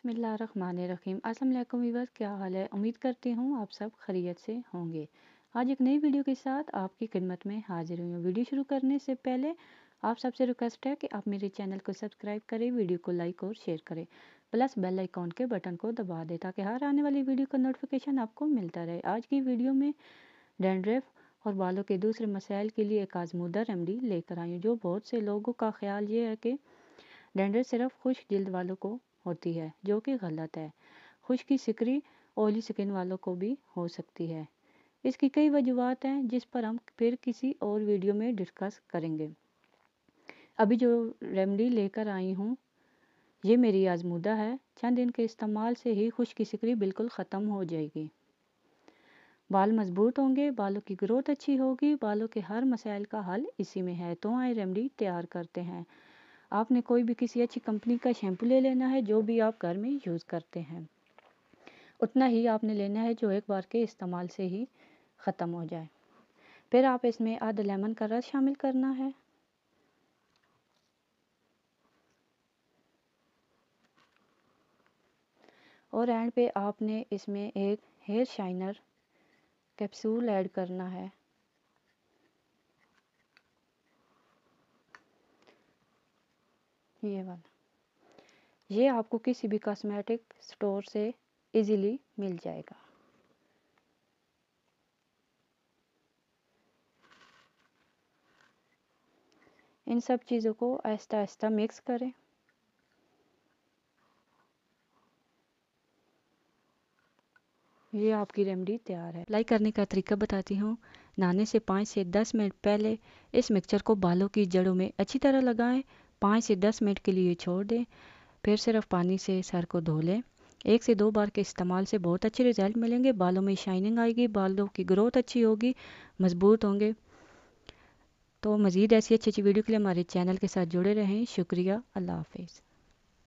बिस्मिल्लाहिर्रहमानिर्रहीम असल वालेकुम क्या हाल है उम्मीद करती हूँ आप सब खरीत से होंगे आज एक नई वीडियो के साथ आपकी खिदमत में हाजिर हुई हूँ वीडियो शुरू करने से पहले आप सबसे रिक्वेस्ट है कि आप मेरे चैनल को सब्सक्राइब करें वीडियो को लाइक और शेयर करें प्लस बेल आइकॉन के बटन को दबा दें ताकि हर आने वाली वीडियो का नोटिफिकेशन आपको मिलता रहे आज की वीडियो में डेंड्रेफ और बालों के दूसरे मसाइल के लिए एक आजमूदा रेमडी लेकर आई हूँ जो बहुत से लोगों का ख्याल ये है कि डेंड्रेफ सिर्फ खुश जल्द वालों को होती है जो कि गलत है खुश्की सिकरी ओली स्किन वालों को भी हो सकती है इसकी कई वजूहत हैं जिस पर हम फिर किसी और वीडियो में डिस्कस करेंगे अभी जो रेमडी लेकर आई हूँ ये मेरी आजमूदा है चंद दिन के इस्तेमाल से ही खुश्की सिकरी बिल्कुल ख़त्म हो जाएगी बाल मजबूत होंगे बालों की ग्रोथ अच्छी होगी बालों के हर मसाइल का हल इसी में है तो आए रेमडी तैयार करते हैं आपने कोई भी किसी अच्छी कंपनी का शैम्पू ले लेना है जो भी आप घर में यूज़ करते हैं उतना ही आपने लेना है जो एक बार के इस्तेमाल से ही ख़त्म हो जाए फिर आप इसमें आधा लेमन का रस शामिल करना है और एंड पे आपने इसमें एक हेयर शाइनर कैप्सूल ऐड करना है ये वाला ये आपको किसी भी कॉस्मेटिक स्टोर से इजीली मिल जाएगा इन सब चीज़ों को आहिस्ता आहिस्ता मिक्स करें ये आपकी रेमडी तैयार है अप्लाई करने का तरीका बताती हूँ नहाने से पाँच से दस मिनट पहले इस मिक्सचर को बालों की जड़ों में अच्छी तरह लगाएं पाँच से दस मिनट के लिए छोड़ दें फिर सिर्फ पानी से सर को धो लें एक से दो बार के इस्तेमाल से बहुत अच्छे रिजल्ट मिलेंगे बालों में शाइनिंग आएगी बालों की ग्रोथ अच्छी होगी मजबूत होंगे तो मज़ीद ऐसी अच्छी अच्छी वीडियो के लिए हमारे चैनल के साथ जुड़े रहें शुक्रिया अल्लाह हाफिज़